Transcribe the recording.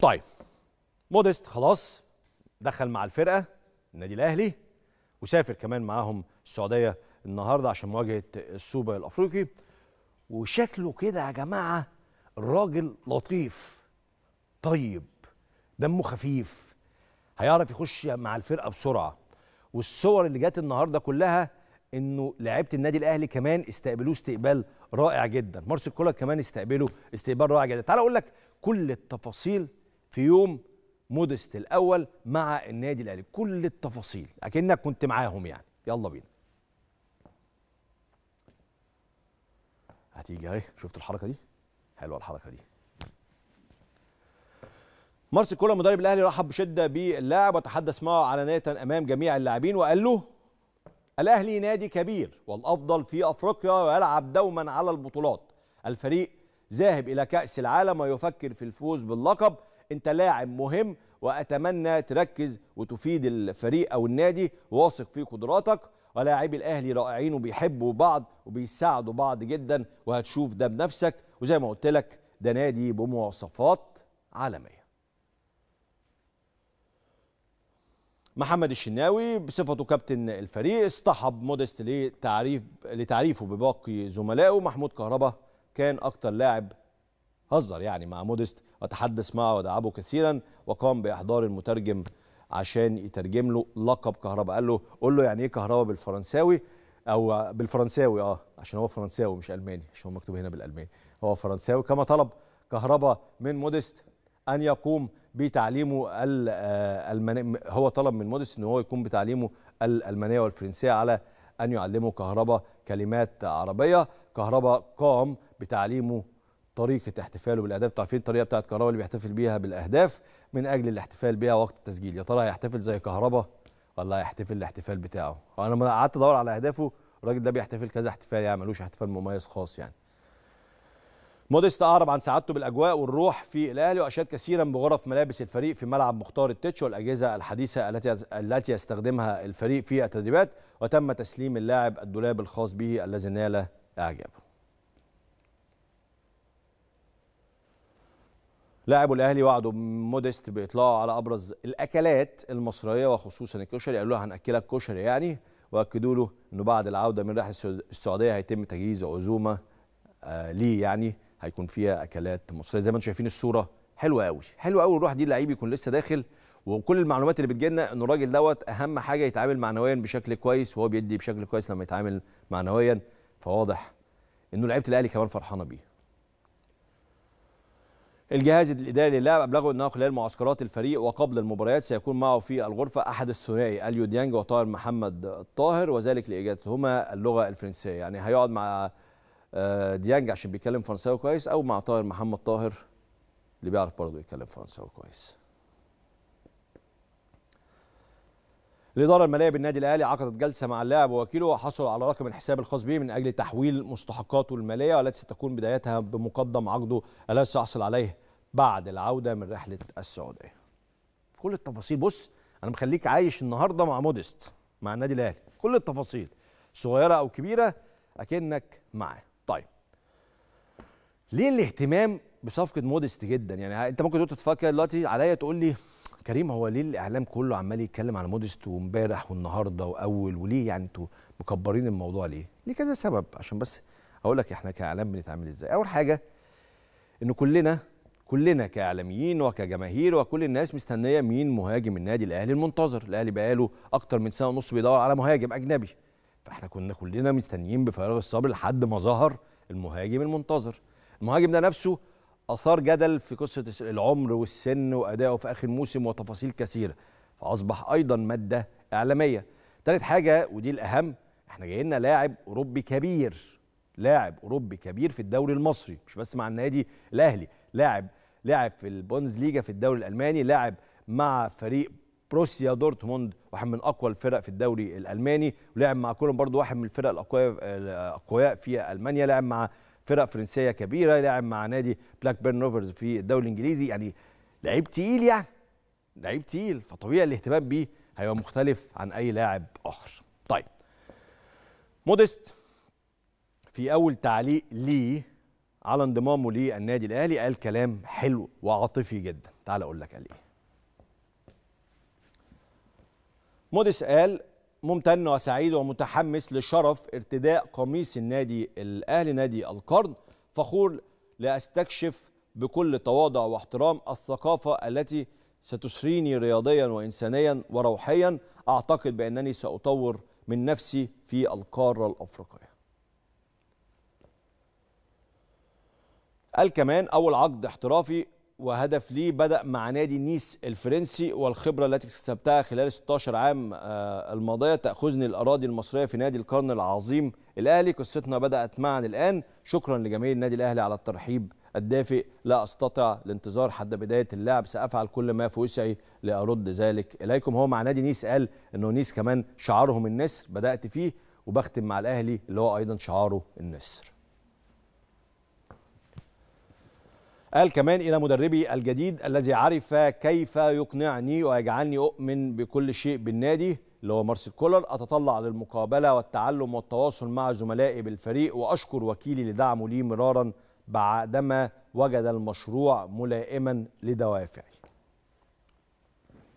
طيب موديست خلاص دخل مع الفرقه النادي الاهلي وسافر كمان معاهم السعوديه النهارده عشان مواجهه السوبر الافريقي وشكله كده يا جماعه الراجل لطيف طيب دمه خفيف هيعرف يخش مع الفرقه بسرعه والصور اللي جت النهارده كلها انه لعيبه النادي الاهلي كمان استقبلوه استقبال رائع جدا مارسيل كولر كمان استقبله استقبال رائع جدا تعال اقول لك كل التفاصيل في يوم مودست الاول مع النادي الاهلي كل التفاصيل اكنك كنت معاهم يعني يلا بينا هتيجي اهي شفت الحركه دي حلوه الحركه دي مارسيل كولر مدرب الاهلي رحب بشده باللاعب وتحدث معه علانيه امام جميع اللاعبين وقال له الاهلي نادي كبير والافضل في افريقيا ويلعب دوما على البطولات الفريق ذاهب الى كاس العالم ويفكر في الفوز باللقب انت لاعب مهم واتمنى تركز وتفيد الفريق او النادي واثق في قدراتك ولاعبي الاهلي رائعين وبيحبوا بعض وبيساعدوا بعض جدا وهتشوف ده بنفسك وزي ما قلت لك ده نادي بمواصفات عالميه محمد الشناوي بصفته كابتن الفريق اصطحب موديست لتعريف لتعريفه بباقي زملائه محمود كهربا كان اكتر لاعب هزر يعني مع موديست وتحدث معه ودعبه كثيرا وقام باحضار المترجم عشان يترجم له لقب كهرباء قال له قول له يعني ايه كهرباء بالفرنساوي او بالفرنساوي اه عشان هو فرنساوي مش الماني عشان هو مكتوب هنا بالالماني هو فرنساوي كما طلب كهرباء من مودست ان يقوم بتعليمه الالماني آه، هو طلب من مودست ان هو يقوم بتعليمه الالمانيه والفرنسيه على ان يعلمه كهرباء كلمات عربيه كهرباء قام بتعليمه طريقه احتفاله بالاهداف تعرفين الطريقه بتاعه كهربا اللي بيحتفل بيها بالاهداف من اجل الاحتفال بيها وقت التسجيل يا ترى هيحتفل زي كهربا ولا هيحتفل الاحتفال بتاعه انا لما قعدت ادور على اهدافه الراجل ده بيحتفل كذا احتفال يعني ملوش احتفال مميز خاص يعني موديست أعرب عن سعادته بالأجواء والروح في الأهلي وأشاد كثيرا بغرف ملابس الفريق في ملعب مختار التتش والأجهزة الحديثة التي التي يستخدمها الفريق في التدريبات وتم تسليم اللاعب الدولاب الخاص به الذي نال إعجابه لاعبو الاهلي وعدوا موديست باطلاعه على ابرز الاكلات المصريه وخصوصا الكشري قالوا له هناكلك كشري يعني واكدوا له انه بعد العوده من رحله السعوديه هيتم تجهيز عزومه آه ليه يعني هيكون فيها اكلات مصريه زي ما انتم شايفين الصوره حلوه قوي حلوه قوي الروح دي اللعيب يكون لسه داخل وكل المعلومات اللي لنا ان الراجل دوت اهم حاجه يتعامل معنويا بشكل كويس وهو بيدي بشكل كويس لما يتعامل معنويا فواضح انه لعيبه الاهلي كمان فرحانه بيه الجهاز الاداري للعب ابلغه انه خلال معسكرات الفريق وقبل المباريات سيكون معه في الغرفه احد الثنائي اليو ديانج وطاهر محمد الطاهر وذلك لاجادتهما اللغه الفرنسيه يعني هيقعد مع آه، ديانج عشان بيتكلم فرنساوي كويس او مع طاهر محمد طاهر اللي بيعرف برضه يتكلم فرنساوي كويس الإدارة المالية بالنادي الأهلي عقدت جلسة مع اللاعب ووكيله وحصل على رقم الحساب الخاص به من أجل تحويل مستحقاته المالية والتي ستكون بدايتها بمقدم عقده الذي سيحصل عليه بعد العودة من رحلة السعودية. كل التفاصيل بص أنا مخليك عايش النهاردة مع مودست مع النادي الأهلي كل التفاصيل صغيرة أو كبيرة أكنك معاه. طيب ليه الاهتمام بصفقة مودست جدا؟ يعني أنت ممكن تقول تتفكر دلوقتي عليا تقول لي كريم هو ليه الاعلام كله عمال يتكلم على مودست وامبارح والنهارده واول وليه يعني انتوا مكبرين الموضوع ليه؟ ليه كذا سبب عشان بس اقول لك احنا كاعلام بنتعامل ازاي؟ اول حاجه ان كلنا كلنا كاعلاميين وكجماهير وكل الناس مستنيه مين مهاجم النادي الاهلي المنتظر، الاهلي بقاله اكتر من سنه ونص بيدور على مهاجم اجنبي. فاحنا كنا كلنا مستنيين بفراغ الصبر لحد ما ظهر المهاجم المنتظر. المهاجم ده نفسه اثار جدل في قصه العمر والسن وادائه في اخر موسم وتفاصيل كثيره فاصبح ايضا ماده اعلاميه ثالث حاجه ودي الاهم احنا جايلنا لاعب اوروبي كبير لاعب اوروبي كبير في الدوري المصري مش بس مع النادي الاهلي لاعب لاعب في ليجا في الدوري الالماني لاعب مع فريق بروسيا دورتموند واحد من اقوى الفرق في الدوري الالماني ولعب مع كولن برضو واحد من الفرق الاقوياء الاقوياء في المانيا لعب مع فرق فرنسيه كبيره لعب مع نادي بلاك بيرن روفرز في الدوري الانجليزي يعني لعيب تقيل يعني لعيب تقيل فطبيعي الاهتمام بيه هيبقى مختلف عن اي لاعب اخر طيب موديست في اول تعليق ليه على انضمامه للنادي الاهلي قال كلام حلو وعاطفي جدا تعال اقول لك قال ايه موديس قال ممتن وسعيد ومتحمس لشرف ارتداء قميص النادي الاهلي نادي القرن فخور لاستكشف بكل تواضع واحترام الثقافه التي ستسريني رياضيا وانسانيا وروحيا اعتقد بانني ساطور من نفسي في القاره الافريقيه قال كمان اول عقد احترافي وهدف ليه بدأ مع نادي نيس الفرنسي والخبرة التي اكتسبتها خلال 16 عام آه، الماضية تأخذني الأراضي المصرية في نادي القرن العظيم الأهلي قصتنا بدأت معا الآن شكرا لجماهير النادي الأهلي على الترحيب الدافئ لا أستطع الانتظار حتى بداية اللعب سأفعل كل ما في وسعي لأرد ذلك إليكم هو مع نادي نيس قال أنه نيس كمان شعارهم النسر بدأت فيه وبختم مع الأهلي اللي هو أيضا شعاره النسر قال كمان إلى مدربي الجديد الذي عرف كيف يقنعني ويجعلني أؤمن بكل شيء بالنادي اللي هو مارسيل كولر أتطلع للمقابلة والتعلم والتواصل مع زملائي بالفريق وأشكر وكيلي لدعمه لي مرارا بعدما وجد المشروع ملائما لدوافعي